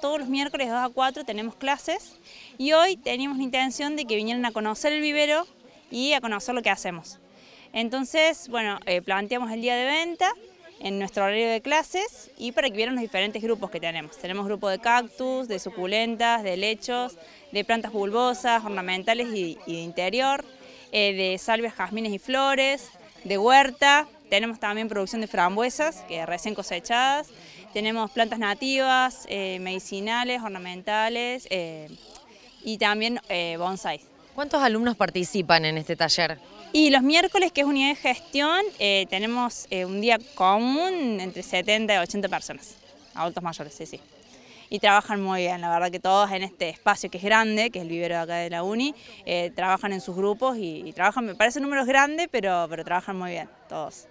Todos los miércoles 2 a 4 tenemos clases y hoy teníamos la intención de que vinieran a conocer el vivero y a conocer lo que hacemos. Entonces, bueno, eh, planteamos el día de venta en nuestro horario de clases y para que vieran los diferentes grupos que tenemos. Tenemos grupo de cactus, de suculentas, de lechos, de plantas bulbosas, ornamentales y, de interior, eh, de salvias, jazmines y flores, de huerta, tenemos también producción de frambuesas, que recién cosechadas. Tenemos plantas nativas, eh, medicinales, ornamentales eh, y también eh, bonsais. ¿Cuántos alumnos participan en este taller? Y los miércoles, que es unidad de gestión, eh, tenemos un día común entre 70 y 80 personas, adultos mayores, sí, sí y trabajan muy bien. La verdad que todos en este espacio que es grande, que es el vivero de acá de la Uni, trabajan en sus grupos y, trabajan, me parece números grandes, pero, pero trabajan muy bien todos.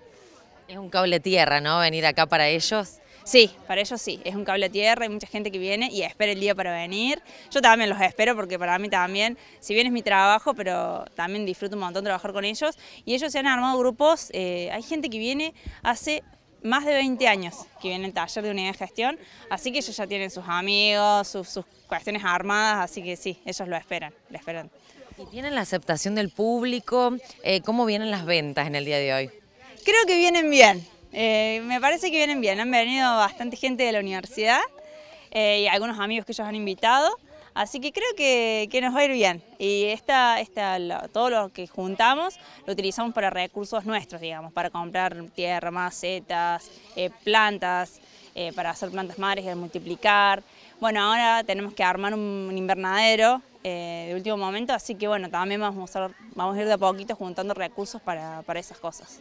Es un cable tierra, ¿no? Venir acá para ellos. Sí, para ellos sí, es un cable tierra, hay mucha gente que viene y espera el día para venir. Yo también los espero porque para mí también, si bien es mi trabajo, pero también disfruto un montón trabajar con ellos. Y ellos se han armado grupos, eh, hay gente que viene hace más de 20 años que viene el taller de unidad de gestión, así que ellos ya tienen sus amigos, sus, cuestiones armadas, así que sí, ellos lo esperan, lo esperan. ¿Y tienen la aceptación del público? Eh, ¿Cómo vienen las ventas en el día de hoy? Creo que vienen bien, eh, me parece que vienen bien, han venido bastante gente de la universidad eh, y algunos amigos que ellos han invitado, así que creo que, nos va a ir bien. Y esta, esta, todo lo que juntamos lo utilizamos para recursos nuestros, digamos, para comprar tierra, macetas, eh, plantas, para hacer plantas madres y multiplicar. Bueno, ahora tenemos que armar un, invernadero de último momento, así que bueno, también vamos a, vamos a ir de a poquito juntando recursos para esas cosas.